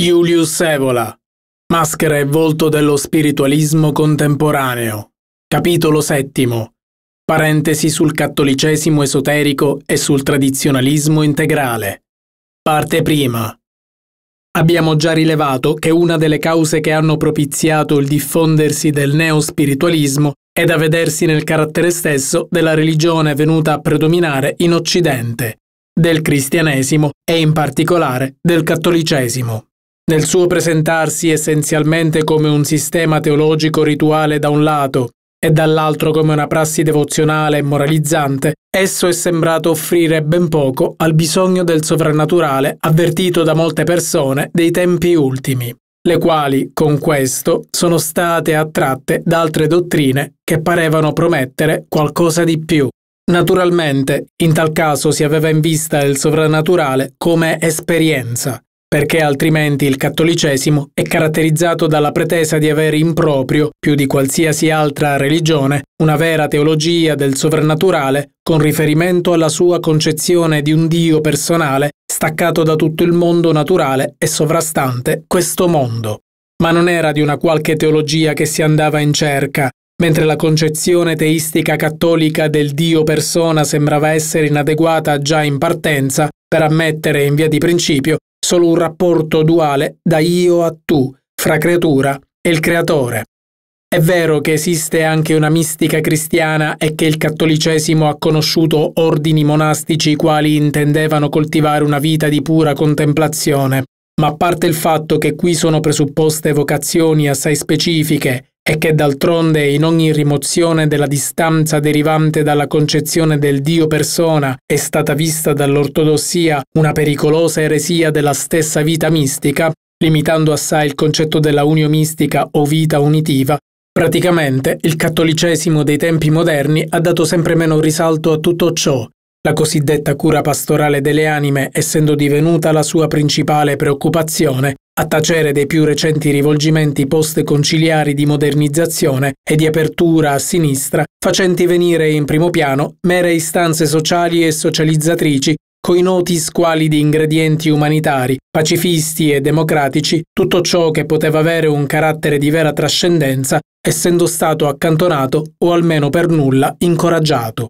Julius Evola, Maschera e volto dello spiritualismo contemporaneo, capitolo VII, parentesi sul cattolicesimo esoterico e sul tradizionalismo integrale. Parte prima. Abbiamo già rilevato che una delle cause che hanno propiziato il diffondersi del neospiritualismo è da vedersi nel carattere stesso della religione venuta a predominare in Occidente, del cristianesimo e in particolare del cattolicesimo nel suo presentarsi essenzialmente come un sistema teologico rituale da un lato e dall'altro come una prassi devozionale e moralizzante, esso è sembrato offrire ben poco al bisogno del sovrannaturale avvertito da molte persone dei tempi ultimi, le quali, con questo, sono state attratte da altre dottrine che parevano promettere qualcosa di più. Naturalmente, in tal caso si aveva in vista il sovrannaturale come esperienza, perché altrimenti il cattolicesimo è caratterizzato dalla pretesa di avere in proprio, più di qualsiasi altra religione, una vera teologia del sovrannaturale con riferimento alla sua concezione di un Dio personale staccato da tutto il mondo naturale e sovrastante questo mondo. Ma non era di una qualche teologia che si andava in cerca, mentre la concezione teistica cattolica del Dio persona sembrava essere inadeguata già in partenza per ammettere in via di principio solo un rapporto duale da io a tu, fra creatura e il creatore. È vero che esiste anche una mistica cristiana e che il cattolicesimo ha conosciuto ordini monastici i quali intendevano coltivare una vita di pura contemplazione, ma a parte il fatto che qui sono presupposte vocazioni assai specifiche e che d'altronde in ogni rimozione della distanza derivante dalla concezione del Dio persona è stata vista dall'ortodossia una pericolosa eresia della stessa vita mistica, limitando assai il concetto della unio mistica o vita unitiva, praticamente il cattolicesimo dei tempi moderni ha dato sempre meno risalto a tutto ciò, la cosiddetta cura pastorale delle anime essendo divenuta la sua principale preoccupazione a tacere dei più recenti rivolgimenti post-conciliari di modernizzazione e di apertura a sinistra, facenti venire in primo piano mere istanze sociali e socializzatrici coi noti squalidi ingredienti umanitari, pacifisti e democratici, tutto ciò che poteva avere un carattere di vera trascendenza, essendo stato accantonato o almeno per nulla incoraggiato.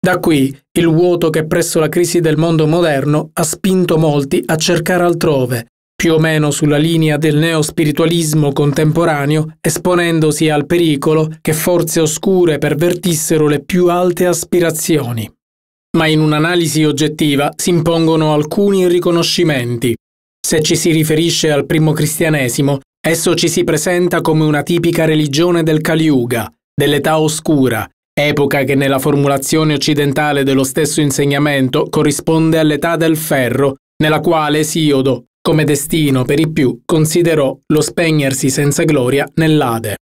Da qui il vuoto che presso la crisi del mondo moderno ha spinto molti a cercare altrove, più o meno sulla linea del neospiritualismo contemporaneo, esponendosi al pericolo che forze oscure pervertissero le più alte aspirazioni. Ma in un'analisi oggettiva si impongono alcuni riconoscimenti. Se ci si riferisce al primo cristianesimo, esso ci si presenta come una tipica religione del Kali dell'età oscura, epoca che nella formulazione occidentale dello stesso insegnamento corrisponde all'età del ferro, nella quale Esiodo, come destino, per i più, considerò lo spegnersi senza gloria nell'Ade.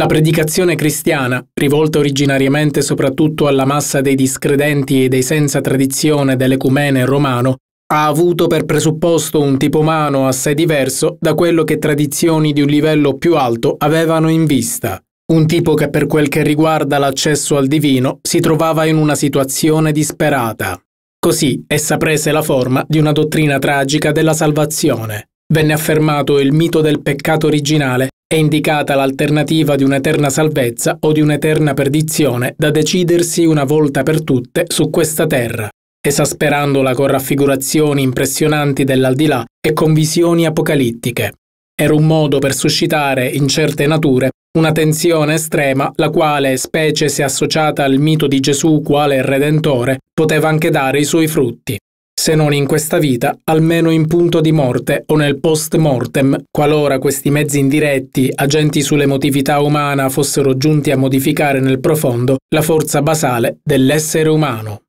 La predicazione cristiana, rivolta originariamente soprattutto alla massa dei discredenti e dei senza tradizione dell'ecumene romano, ha avuto per presupposto un tipo umano assai diverso da quello che tradizioni di un livello più alto avevano in vista. Un tipo che per quel che riguarda l'accesso al divino si trovava in una situazione disperata. Così essa prese la forma di una dottrina tragica della salvazione. Venne affermato il mito del peccato originale e indicata l'alternativa di un'eterna salvezza o di un'eterna perdizione da decidersi una volta per tutte su questa terra, esasperandola con raffigurazioni impressionanti dell'aldilà e con visioni apocalittiche. Era un modo per suscitare in certe nature una tensione estrema, la quale, specie se associata al mito di Gesù quale Redentore, poteva anche dare i suoi frutti, se non in questa vita, almeno in punto di morte o nel post mortem, qualora questi mezzi indiretti, agenti sull'emotività umana, fossero giunti a modificare nel profondo la forza basale dell'essere umano.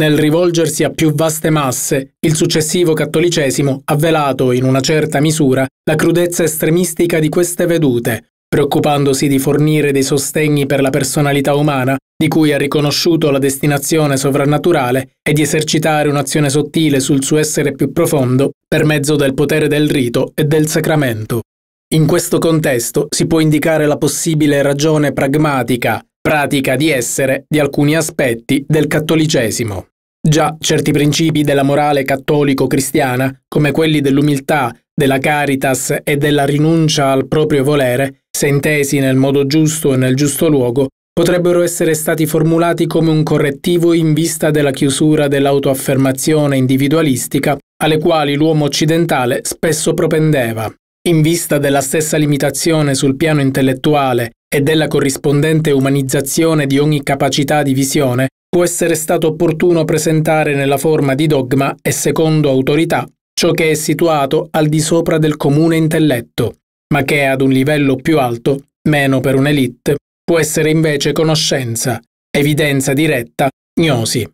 Nel rivolgersi a più vaste masse, il successivo cattolicesimo ha velato, in una certa misura, la crudezza estremistica di queste vedute, preoccupandosi di fornire dei sostegni per la personalità umana, di cui ha riconosciuto la destinazione sovrannaturale, e di esercitare un'azione sottile sul suo essere più profondo per mezzo del potere del rito e del sacramento. In questo contesto si può indicare la possibile ragione pragmatica, pratica di essere, di alcuni aspetti del cattolicesimo. Già certi principi della morale cattolico-cristiana, come quelli dell'umiltà, della caritas e della rinuncia al proprio volere, se intesi nel modo giusto e nel giusto luogo, potrebbero essere stati formulati come un correttivo in vista della chiusura dell'autoaffermazione individualistica alle quali l'uomo occidentale spesso propendeva. In vista della stessa limitazione sul piano intellettuale e della corrispondente umanizzazione di ogni capacità di visione, può essere stato opportuno presentare nella forma di dogma e secondo autorità ciò che è situato al di sopra del comune intelletto, ma che è ad un livello più alto, meno per un'elite, può essere invece conoscenza, evidenza diretta, gnosi.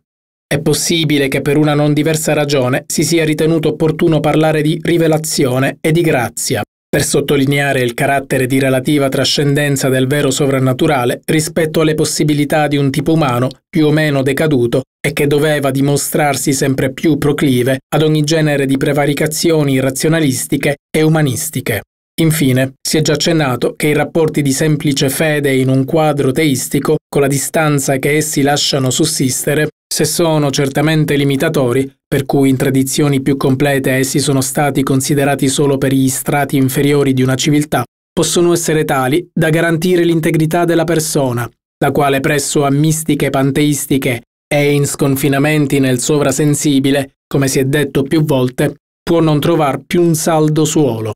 È possibile che per una non diversa ragione si sia ritenuto opportuno parlare di rivelazione e di grazia, per sottolineare il carattere di relativa trascendenza del vero sovrannaturale rispetto alle possibilità di un tipo umano più o meno decaduto e che doveva dimostrarsi sempre più proclive ad ogni genere di prevaricazioni razionalistiche e umanistiche. Infine, si è già accennato che i rapporti di semplice fede in un quadro teistico, con la distanza che essi lasciano sussistere, se sono certamente limitatori, per cui in tradizioni più complete essi sono stati considerati solo per gli strati inferiori di una civiltà, possono essere tali da garantire l'integrità della persona, la quale presso a mistiche panteistiche e in sconfinamenti nel sovrasensibile, come si è detto più volte, può non trovar più un saldo suolo.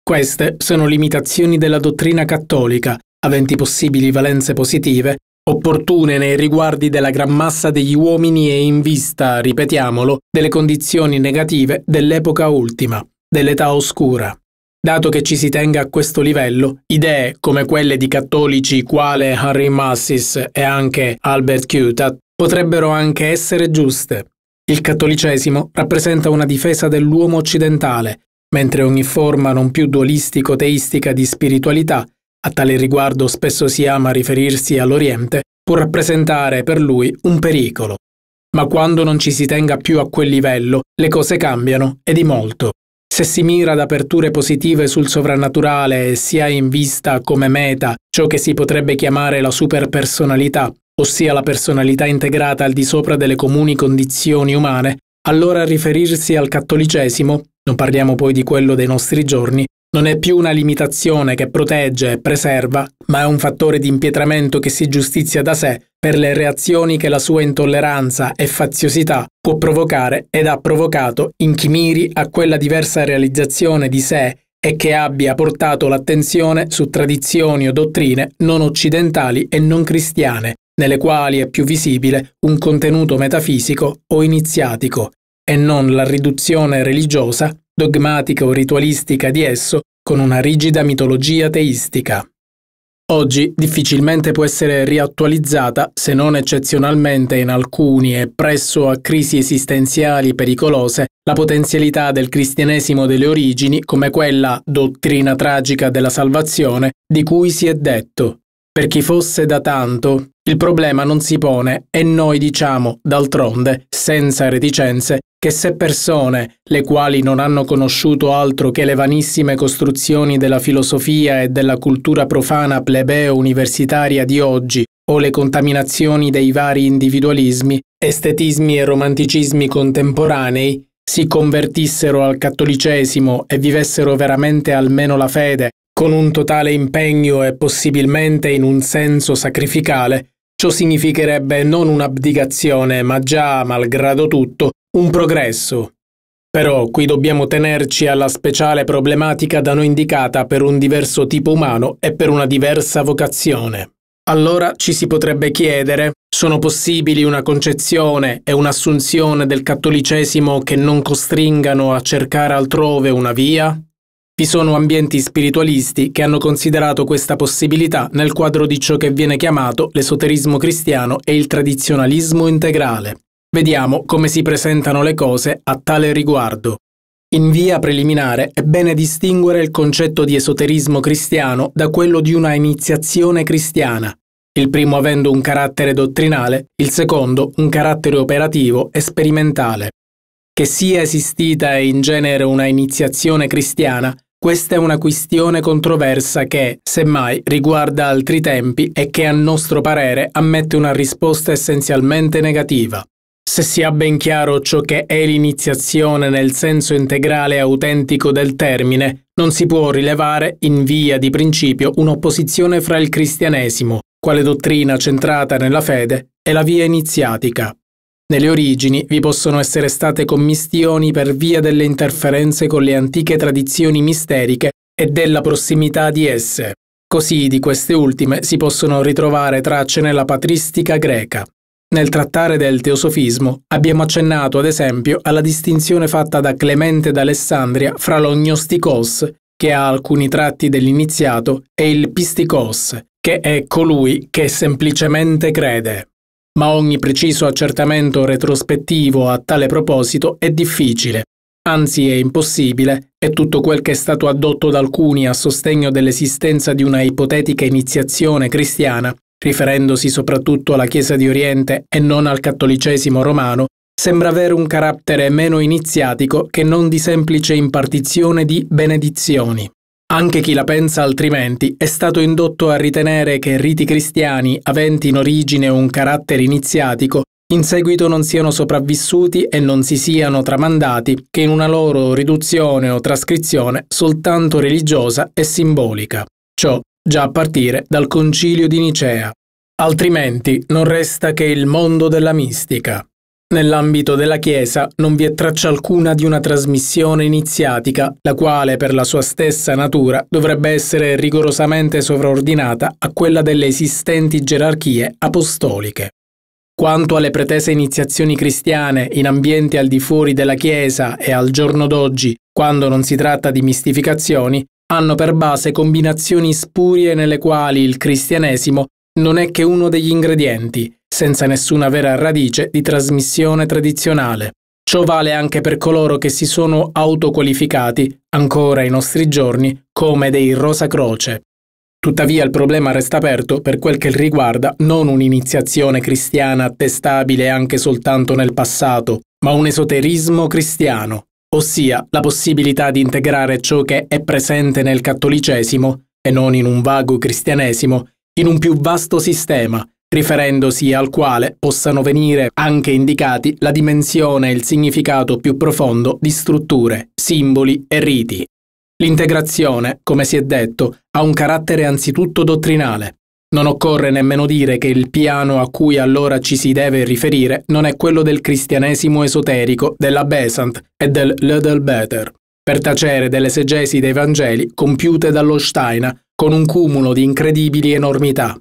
Queste sono limitazioni della dottrina cattolica, aventi possibili valenze positive, opportune nei riguardi della gran massa degli uomini e in vista, ripetiamolo, delle condizioni negative dell'epoca ultima, dell'età oscura. Dato che ci si tenga a questo livello, idee come quelle di cattolici quale Harry Massis e anche Albert Cutat potrebbero anche essere giuste. Il cattolicesimo rappresenta una difesa dell'uomo occidentale, mentre ogni forma non più dualistico-teistica di spiritualità a tale riguardo spesso si ama riferirsi all'Oriente, può rappresentare per lui un pericolo. Ma quando non ci si tenga più a quel livello, le cose cambiano e di molto. Se si mira ad aperture positive sul sovrannaturale e si ha in vista come meta ciò che si potrebbe chiamare la superpersonalità, ossia la personalità integrata al di sopra delle comuni condizioni umane, allora riferirsi al cattolicesimo, non parliamo poi di quello dei nostri giorni, non è più una limitazione che protegge e preserva, ma è un fattore di impietramento che si giustizia da sé per le reazioni che la sua intolleranza e faziosità può provocare ed ha provocato in chi miri a quella diversa realizzazione di sé e che abbia portato l'attenzione su tradizioni o dottrine non occidentali e non cristiane, nelle quali è più visibile un contenuto metafisico o iniziatico, e non la riduzione religiosa dogmatica o ritualistica di esso con una rigida mitologia teistica. Oggi difficilmente può essere riattualizzata se non eccezionalmente in alcuni e presso a crisi esistenziali pericolose la potenzialità del cristianesimo delle origini come quella dottrina tragica della salvazione di cui si è detto. Per chi fosse da tanto, il problema non si pone e noi diciamo, d'altronde, senza reticenze, che se persone, le quali non hanno conosciuto altro che le vanissime costruzioni della filosofia e della cultura profana plebeo-universitaria di oggi, o le contaminazioni dei vari individualismi, estetismi e romanticismi contemporanei, si convertissero al cattolicesimo e vivessero veramente almeno la fede, con un totale impegno e possibilmente in un senso sacrificale, ciò significherebbe non un'abdicazione, ma già, malgrado tutto, un progresso. Però qui dobbiamo tenerci alla speciale problematica da noi indicata per un diverso tipo umano e per una diversa vocazione. Allora ci si potrebbe chiedere, sono possibili una concezione e un'assunzione del cattolicesimo che non costringano a cercare altrove una via? Vi sono ambienti spiritualisti che hanno considerato questa possibilità nel quadro di ciò che viene chiamato l'esoterismo cristiano e il tradizionalismo integrale. Vediamo come si presentano le cose a tale riguardo. In via preliminare è bene distinguere il concetto di esoterismo cristiano da quello di una iniziazione cristiana, il primo avendo un carattere dottrinale, il secondo un carattere operativo e sperimentale. Che sia esistita in genere una iniziazione cristiana questa è una questione controversa che, semmai, riguarda altri tempi e che a nostro parere ammette una risposta essenzialmente negativa. Se si ha ben chiaro ciò che è l'iniziazione nel senso integrale e autentico del termine, non si può rilevare, in via di principio, un'opposizione fra il cristianesimo, quale dottrina centrata nella fede, e la via iniziatica, nelle origini vi possono essere state commistioni per via delle interferenze con le antiche tradizioni misteriche e della prossimità di esse. Così di queste ultime si possono ritrovare tracce nella patristica greca. Nel trattare del teosofismo abbiamo accennato ad esempio alla distinzione fatta da Clemente d'Alessandria fra lo gnosticos, che ha alcuni tratti dell'iniziato, e il pisticos, che è colui che semplicemente crede ma ogni preciso accertamento retrospettivo a tale proposito è difficile, anzi è impossibile, e tutto quel che è stato addotto da alcuni a sostegno dell'esistenza di una ipotetica iniziazione cristiana, riferendosi soprattutto alla Chiesa di Oriente e non al cattolicesimo romano, sembra avere un carattere meno iniziatico che non di semplice impartizione di benedizioni. Anche chi la pensa altrimenti è stato indotto a ritenere che riti cristiani aventi in origine un carattere iniziatico in seguito non siano sopravvissuti e non si siano tramandati che in una loro riduzione o trascrizione soltanto religiosa e simbolica. Ciò già a partire dal concilio di Nicea. Altrimenti non resta che il mondo della mistica, Nell'ambito della Chiesa non vi è traccia alcuna di una trasmissione iniziatica, la quale per la sua stessa natura dovrebbe essere rigorosamente sovraordinata a quella delle esistenti gerarchie apostoliche. Quanto alle pretese iniziazioni cristiane in ambienti al di fuori della Chiesa e al giorno d'oggi, quando non si tratta di mistificazioni, hanno per base combinazioni spurie nelle quali il cristianesimo non è che uno degli ingredienti, senza nessuna vera radice di trasmissione tradizionale. Ciò vale anche per coloro che si sono autoqualificati, ancora ai nostri giorni, come dei Rosa Croce. Tuttavia il problema resta aperto per quel che riguarda non un'iniziazione cristiana attestabile anche soltanto nel passato, ma un esoterismo cristiano, ossia la possibilità di integrare ciò che è presente nel cattolicesimo, e non in un vago cristianesimo, in un più vasto sistema, riferendosi al quale possano venire anche indicati la dimensione e il significato più profondo di strutture, simboli e riti. L'integrazione, come si è detto, ha un carattere anzitutto dottrinale. Non occorre nemmeno dire che il piano a cui allora ci si deve riferire non è quello del cristianesimo esoterico, della Besant e del Little Better, per tacere delle segesi dei Vangeli compiute dallo Steiner con un cumulo di incredibili enormità.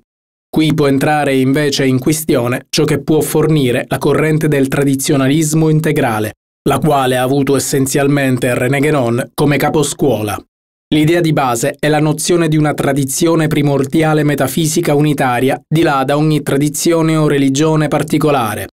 Qui può entrare invece in questione ciò che può fornire la corrente del tradizionalismo integrale, la quale ha avuto essenzialmente René Guénon come caposcuola. L'idea di base è la nozione di una tradizione primordiale metafisica unitaria di là da ogni tradizione o religione particolare.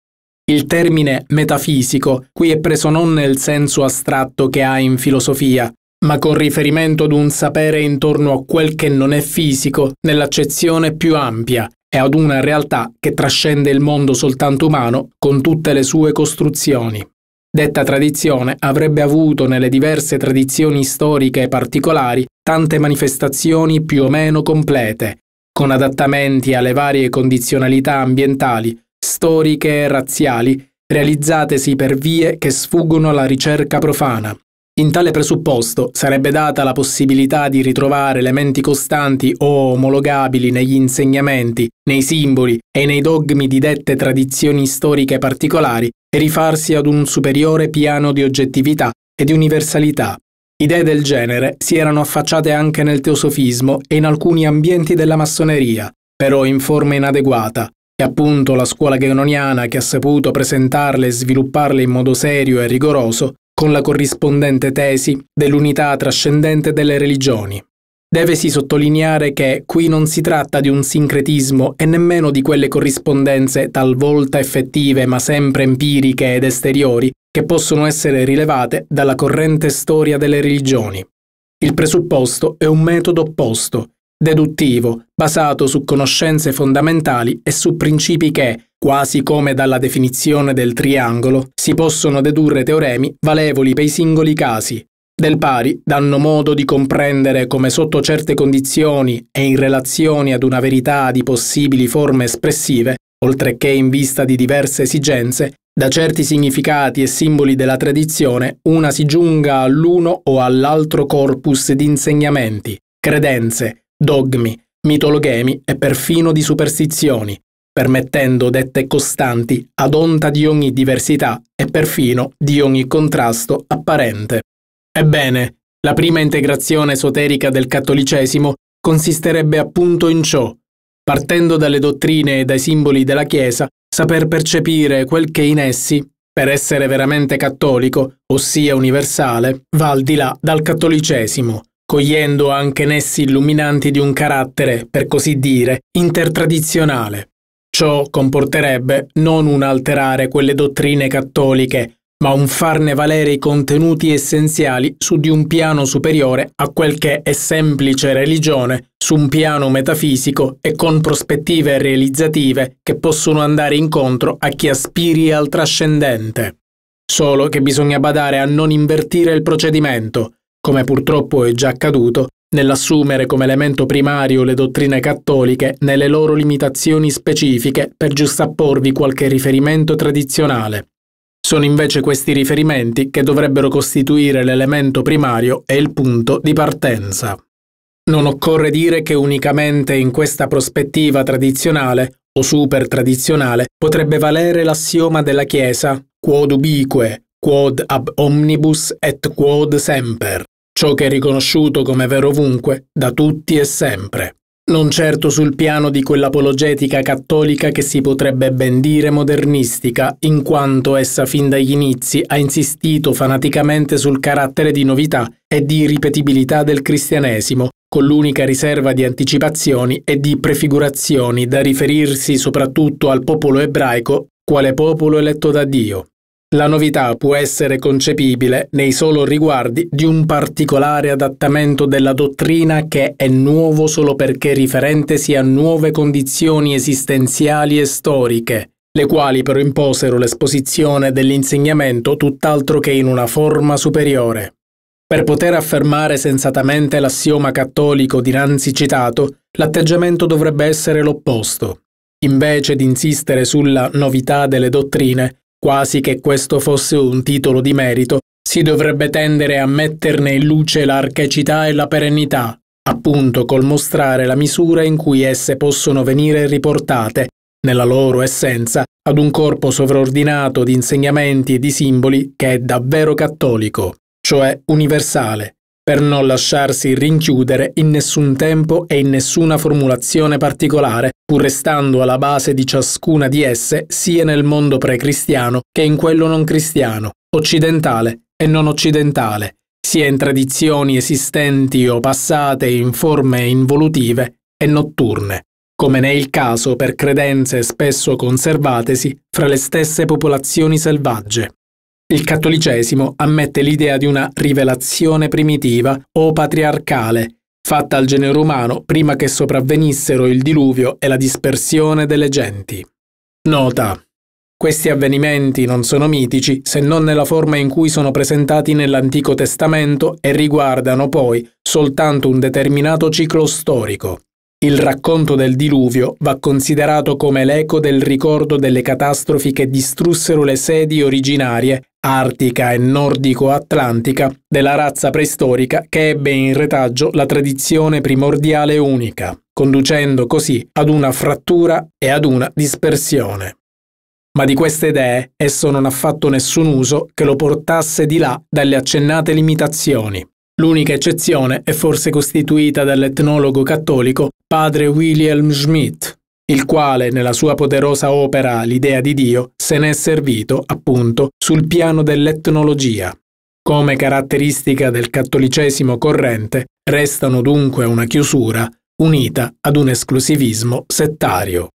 Il termine metafisico qui è preso non nel senso astratto che ha in filosofia, ma con riferimento ad un sapere intorno a quel che non è fisico nell'accezione più ampia e ad una realtà che trascende il mondo soltanto umano con tutte le sue costruzioni. Detta tradizione avrebbe avuto nelle diverse tradizioni storiche e particolari tante manifestazioni più o meno complete, con adattamenti alle varie condizionalità ambientali, storiche e razziali, realizzatesi per vie che sfuggono alla ricerca profana, in tale presupposto sarebbe data la possibilità di ritrovare elementi costanti o omologabili negli insegnamenti, nei simboli e nei dogmi di dette tradizioni storiche particolari e rifarsi ad un superiore piano di oggettività e di universalità. Idee del genere si erano affacciate anche nel teosofismo e in alcuni ambienti della massoneria, però in forma inadeguata, e appunto la scuola ghenoniana che ha saputo presentarle e svilupparle in modo serio e rigoroso con la corrispondente tesi dell'unità trascendente delle religioni. Devesi sottolineare che qui non si tratta di un sincretismo e nemmeno di quelle corrispondenze talvolta effettive ma sempre empiriche ed esteriori che possono essere rilevate dalla corrente storia delle religioni. Il presupposto è un metodo opposto, deduttivo, basato su conoscenze fondamentali e su principi che, Quasi come dalla definizione del triangolo, si possono dedurre teoremi valevoli per i singoli casi. Del pari danno modo di comprendere come sotto certe condizioni e in relazione ad una verità di possibili forme espressive, oltre che in vista di diverse esigenze, da certi significati e simboli della tradizione una si giunga all'uno o all'altro corpus di insegnamenti, credenze, dogmi, mitologhemi e perfino di superstizioni, permettendo dette costanti ad onta di ogni diversità e perfino di ogni contrasto apparente. Ebbene, la prima integrazione esoterica del cattolicesimo consisterebbe appunto in ciò, partendo dalle dottrine e dai simboli della Chiesa, saper percepire quel che in essi, per essere veramente cattolico, ossia universale, va al di là dal cattolicesimo, cogliendo anche in essi illuminanti di un carattere, per così dire, intertradizionale, Ciò comporterebbe non un alterare quelle dottrine cattoliche, ma un farne valere i contenuti essenziali su di un piano superiore a quel che è semplice religione, su un piano metafisico e con prospettive realizzative che possono andare incontro a chi aspiri al trascendente. Solo che bisogna badare a non invertire il procedimento, come purtroppo è già accaduto nell'assumere come elemento primario le dottrine cattoliche nelle loro limitazioni specifiche per giustapporvi qualche riferimento tradizionale. Sono invece questi riferimenti che dovrebbero costituire l'elemento primario e il punto di partenza. Non occorre dire che unicamente in questa prospettiva tradizionale o super tradizionale potrebbe valere l'assioma della Chiesa quod ubique, quod ab omnibus et quod semper ciò che è riconosciuto come vero ovunque, da tutti e sempre. Non certo sul piano di quell'apologetica cattolica che si potrebbe ben dire modernistica, in quanto essa fin dagli inizi ha insistito fanaticamente sul carattere di novità e di ripetibilità del cristianesimo, con l'unica riserva di anticipazioni e di prefigurazioni da riferirsi soprattutto al popolo ebraico, quale popolo eletto da Dio. La novità può essere concepibile nei solo riguardi di un particolare adattamento della dottrina che è nuovo solo perché riferente sia a nuove condizioni esistenziali e storiche, le quali però imposero l'esposizione dell'insegnamento tutt'altro che in una forma superiore. Per poter affermare sensatamente l'assioma cattolico dinanzi citato, l'atteggiamento dovrebbe essere l'opposto. Invece di insistere sulla novità delle dottrine, Quasi che questo fosse un titolo di merito, si dovrebbe tendere a metterne in luce l'arcaicità e la perennità, appunto col mostrare la misura in cui esse possono venire riportate, nella loro essenza, ad un corpo sovraordinato di insegnamenti e di simboli che è davvero cattolico, cioè universale, per non lasciarsi rinchiudere in nessun tempo e in nessuna formulazione particolare pur restando alla base di ciascuna di esse sia nel mondo pre-cristiano che in quello non cristiano, occidentale e non occidentale, sia in tradizioni esistenti o passate in forme involutive e notturne, come ne è il caso per credenze spesso conservatesi fra le stesse popolazioni selvagge. Il cattolicesimo ammette l'idea di una rivelazione primitiva o patriarcale fatta al genere umano prima che sopravvenissero il diluvio e la dispersione delle genti. Nota. Questi avvenimenti non sono mitici se non nella forma in cui sono presentati nell'Antico Testamento e riguardano poi soltanto un determinato ciclo storico. Il racconto del diluvio va considerato come l'eco del ricordo delle catastrofi che distrussero le sedi originarie artica e nordico-atlantica della razza preistorica che ebbe in retaggio la tradizione primordiale unica, conducendo così ad una frattura e ad una dispersione. Ma di queste idee esso non ha fatto nessun uso che lo portasse di là dalle accennate limitazioni. L'unica eccezione è forse costituita dall'etnologo cattolico padre William Schmidt, il quale nella sua poderosa opera L'idea di Dio se ne è servito, appunto, sul piano dell'etnologia. Come caratteristica del cattolicesimo corrente restano dunque una chiusura unita ad un esclusivismo settario.